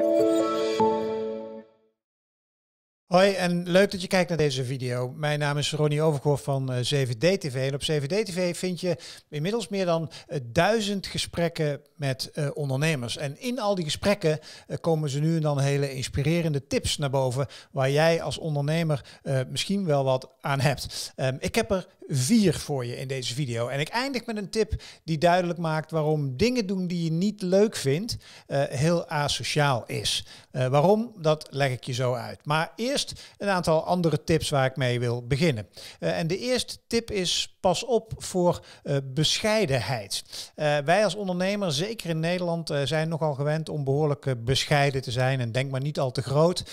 Thank you. Hoi en leuk dat je kijkt naar deze video. Mijn naam is Ronnie Overgoor van 7D-TV. Eh, en op 7D-TV vind je inmiddels meer dan eh, duizend gesprekken met eh, ondernemers. En in al die gesprekken komen ze nu en dan hele inspirerende tips naar boven... waar jij als ondernemer misschien wel wat aan hebt. Ehm, ik heb er vier voor je in deze video. En ik eindig met een tip die duidelijk maakt waarom dingen doen die je niet leuk vindt... heel asociaal is. waarom, dat leg ik je zo uit. Maar eerst een aantal andere tips waar ik mee wil beginnen. Eh, en de eerste tip is pas op voor eh, bescheidenheid. Eh, wij als ondernemer, zeker in Nederland, zijn nogal gewend om behoorlijk bescheiden te zijn en denk maar niet al te groot.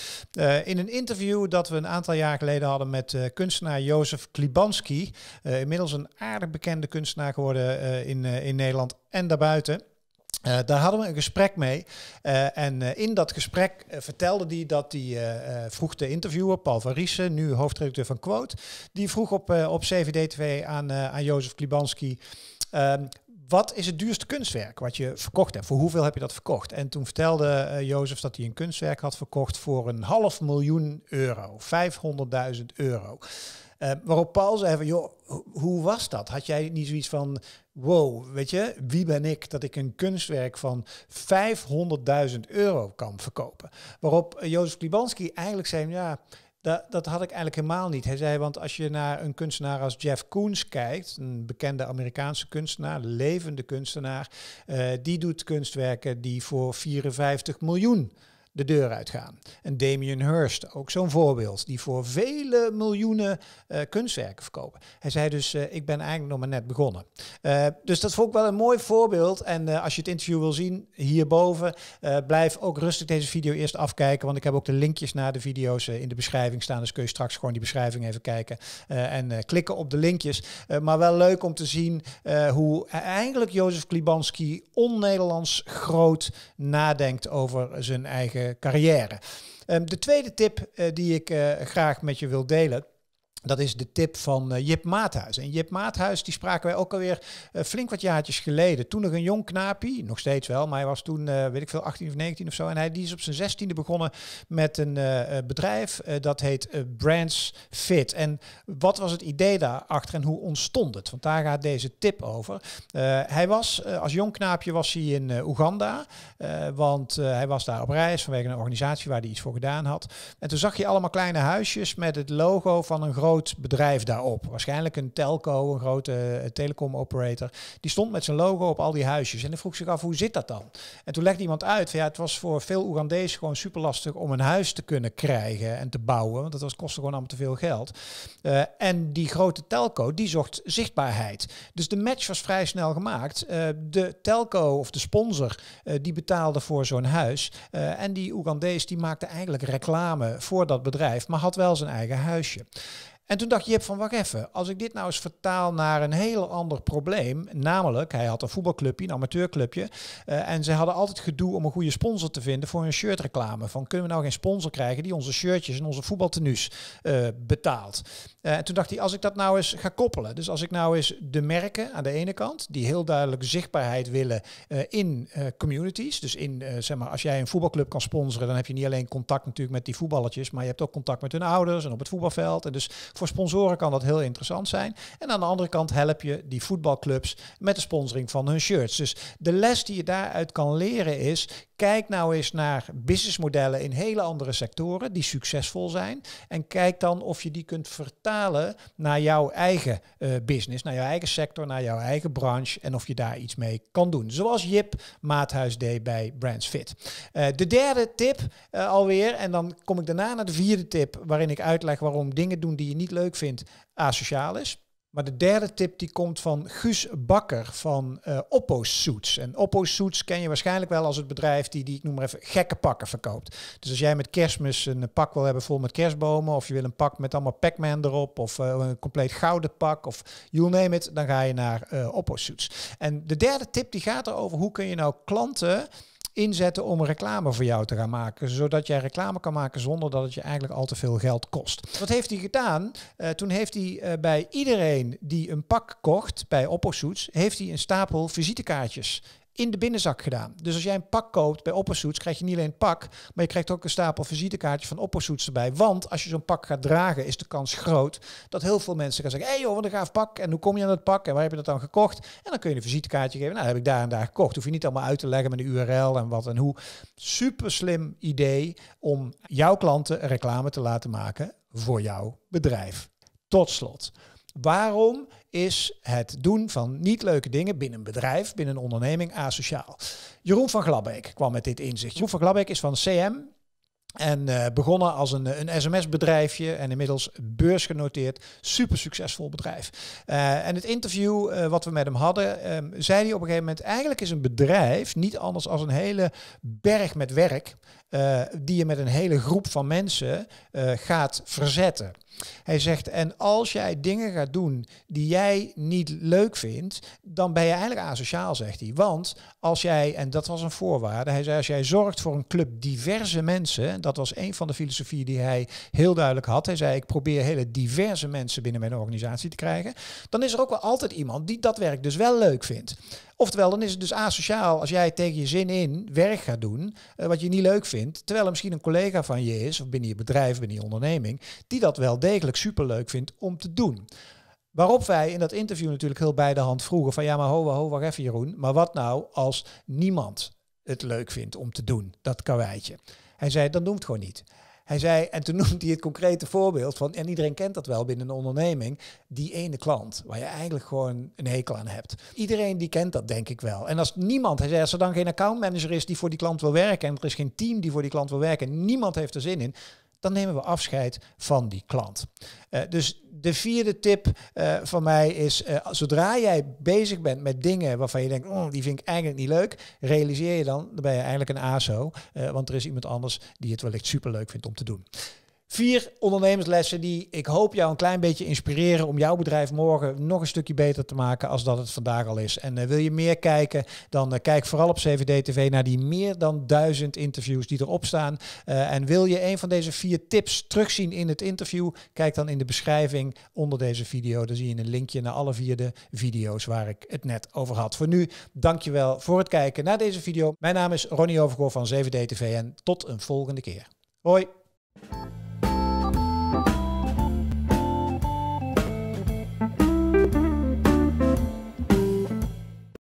in een interview dat we een aantal jaar geleden hadden met kunstenaar Jozef Klibanski, inmiddels een aardig bekende kunstenaar geworden in, in Nederland en daarbuiten. Eh, daar hadden we een gesprek mee. Eh, en eh, in dat gesprek vertelde hij dat hij vroeg de interviewer, Paul van Riesen, nu hoofdredacteur van Quote, die vroeg op, op CVD-TV aan, aan Jozef Klibanski. Ehm, wat is het duurste kunstwerk wat je verkocht hebt? Voor hoeveel heb je dat verkocht? En toen vertelde Jozef dat hij een kunstwerk had verkocht voor een half miljoen euro, 500.000 euro. Eh, waarop Paul zei van, joh, hoe was dat? Had jij niet zoiets van, wow, weet je, wie ben ik dat ik een kunstwerk van 500.000 euro kan verkopen? Waarop Jozef Klibanski eigenlijk zei, ja, dat, dat, had ik eigenlijk helemaal niet. Hij zei, want als je naar een kunstenaar als Jeff Koons kijkt, een bekende Amerikaanse kunstenaar, levende kunstenaar, eh, die doet kunstwerken die voor 54 miljoen de deur uitgaan. En Damien Hirst, ook zo'n voorbeeld, die voor vele miljoenen eh, kunstwerken verkopen. Hij zei dus, eh, ik ben eigenlijk nog maar net begonnen. Eh, dus dat vond ik wel een mooi voorbeeld. En als je het interview wil zien, hierboven, blijf ook rustig deze video eerst afkijken, want ik heb ook de linkjes naar de video's in de beschrijving staan. Dus kun je straks gewoon die beschrijving even kijken en klikken op de linkjes. maar wel leuk om te zien hoe eigenlijk Jozef Klibanski on-Nederlands groot nadenkt over zijn eigen eh, carrière. Ehm, de tweede tip eh, die ik eh, graag met je wil delen dat is de tip van eh, Jip Maathuis. En Jip Maathuis, die spraken wij ook alweer uh, flink wat jaartjes geleden. Toen nog een jong knaapje, nog steeds wel, maar hij was toen, eh, weet ik veel, 18 of 19 of zo. En hij die is op zijn 16e begonnen met een bedrijf dat heet Brands Fit. En wat was het idee daarachter en hoe ontstond het? Want daar gaat deze tip over. hij was, als jong knaapje was hij in Oeganda, want hij was daar op reis vanwege een organisatie waar hij iets voor gedaan had. En toen zag je allemaal kleine huisjes met het logo van een groot bedrijf daarop. Waarschijnlijk een telco, een grote eh, telecom operator. Die stond met zijn logo op al die huisjes. En dan vroeg zich af, hoe zit dat dan? En toen legde iemand uit, van, ja, het was voor veel Oegandese gewoon super lastig om een huis te kunnen krijgen en te bouwen. Want dat was, kostte gewoon allemaal te veel geld. Eh, en die grote telco, die zocht zichtbaarheid. Dus de match was vrij snel gemaakt. Eh, de telco of de sponsor, die betaalde voor zo'n huis. en die Oegandees, die maakte eigenlijk reclame voor dat bedrijf, maar had wel zijn eigen huisje. En toen dacht hebt van, wacht even, als ik dit nou eens vertaal naar een heel ander probleem, namelijk hij had een voetbalclubje, een amateurclubje, eh, en ze hadden altijd gedoe om een goede sponsor te vinden voor hun shirtreclame. Van kunnen we nou geen sponsor krijgen die onze shirtjes en onze voetbaltenues eh, betaalt? Eh, en toen dacht hij, als ik dat nou eens ga koppelen, dus als ik nou eens de merken aan de ene kant, die heel duidelijk zichtbaarheid willen in communities, dus in, zeg maar, als jij een voetbalclub kan sponsoren, dan heb je niet alleen contact natuurlijk met die voetballertjes, maar je hebt ook contact met hun ouders en op het voetbalveld. En dus voor sponsoren kan dat heel interessant zijn. En aan de andere kant help je die voetbalclubs met de sponsoring van hun shirts. Dus de les die je daaruit kan leren is, kijk nou eens naar businessmodellen in hele andere sectoren die succesvol zijn. En kijk dan of je die kunt vertalen naar jouw eigen eh, business, naar jouw eigen sector, naar jouw eigen branche. En of je daar iets mee kan doen. Zoals Jip Maathuis deed bij Brands Fit. Eh, de derde tip eh, alweer. En dan kom ik daarna naar de vierde tip, waarin ik uitleg waarom dingen doen die je niet niet leuk vindt, asociaal is. Maar de derde tip die komt van Guus Bakker van uh, Oppo Suits. En Oppo Suits ken je waarschijnlijk wel als het bedrijf die, die ik noem maar even, gekke pakken verkoopt. Dus als jij met kerstmis een pak wil hebben vol met kerstbomen... of je wil een pak met allemaal Pac-Man erop... of eh, een compleet gouden pak of you name it... dan ga je naar eh, Oppo Suits. En de derde tip die gaat erover hoe kun je nou klanten inzetten om reclame voor jou te gaan maken. Zodat jij reclame kan maken zonder dat het je eigenlijk al te veel geld kost. Wat heeft hij gedaan? Eh, toen heeft hij eh, bij iedereen die een pak kocht bij Opposuits, heeft hij een stapel visitekaartjes in de binnenzak gedaan. Dus als jij een pak koopt bij Opperzoets, krijg je niet alleen een pak, maar je krijgt ook een stapel visitekaartjes van Opperzoets erbij. Want als je zo'n pak gaat dragen, is de kans groot dat heel veel mensen gaan zeggen: hé hey joh, wat een gaaf pak. En hoe kom je aan dat pak? En waar heb je dat dan gekocht? En dan kun je een visitekaartje geven. Nou, heb ik daar en daar gekocht. Hoef je niet allemaal uit te leggen met een URL en wat en hoe. Super slim idee om jouw klanten reclame te laten maken voor jouw bedrijf. Tot slot. Waarom is het doen van niet leuke dingen binnen een bedrijf, binnen een onderneming, asociaal? Jeroen van Glabbeek kwam met dit inzicht. Jeroen van Glabbeek is van CM, en eh, begonnen als een, een sms-bedrijfje en inmiddels beursgenoteerd. Super succesvol bedrijf. Eh, en het interview eh, wat we met hem hadden, ehm, zei hij op een gegeven moment... eigenlijk is een bedrijf niet anders als een hele berg met werk... die je met een hele groep van mensen gaat verzetten. Hij zegt, en als jij dingen gaat doen die jij niet leuk vindt, dan ben je eigenlijk asociaal, zegt hij. Want als jij, en dat was een voorwaarde, hij zei, als jij zorgt voor een club diverse mensen, dat was een van de filosofieën die hij heel duidelijk had. Hij zei, ik probeer hele diverse mensen binnen mijn organisatie te krijgen. Dan is er ook wel altijd iemand die dat werk dus wel leuk vindt. Oftewel, dan is het dus asociaal als jij tegen je zin in werk gaat doen eh, wat je niet leuk vindt, terwijl er misschien een collega van je is, of binnen je bedrijf, binnen je onderneming, die dat wel degelijk superleuk vindt om te doen. Waarop wij in dat interview natuurlijk heel bij de hand vroegen van ja, maar hoe ho, wacht even Jeroen, maar wat nou als niemand het leuk vindt om te doen, dat karweitje? Hij zei, dan doen het gewoon niet. Hij zei, en toen noemt hij het concrete voorbeeld van, en iedereen kent dat wel binnen een onderneming, die ene klant waar je eigenlijk gewoon een hekel aan hebt. Iedereen die kent dat, denk ik wel. En als niemand, hij zei, als er dan geen accountmanager is die voor die klant wil werken en er is geen team die voor die klant wil werken, niemand heeft er zin in, dan nemen we afscheid van die klant. Eh, dus de vierde tip eh, van mij is, eh, zodra jij bezig bent met dingen waarvan je denkt, oh, die vind ik eigenlijk niet leuk, realiseer je dan, dan ben je eigenlijk een ASO, want er is iemand anders die het wellicht superleuk vindt om te doen. Vier ondernemerslessen die ik hoop jou een klein beetje inspireren om jouw bedrijf morgen nog een stukje beter te maken als dat het vandaag al is. En eh, wil je meer kijken, dan eh, kijk vooral op CVD TV naar die meer dan duizend interviews die erop staan. Eh, en wil je een van deze vier tips terugzien in het interview, kijk dan in de beschrijving onder deze video. Dan zie je een linkje naar alle vier de video's waar ik het net over had. Voor nu, dankjewel voor het kijken naar deze video. Mijn naam is Ronnie Overgoor van CVD TV en tot een volgende keer. Hoi!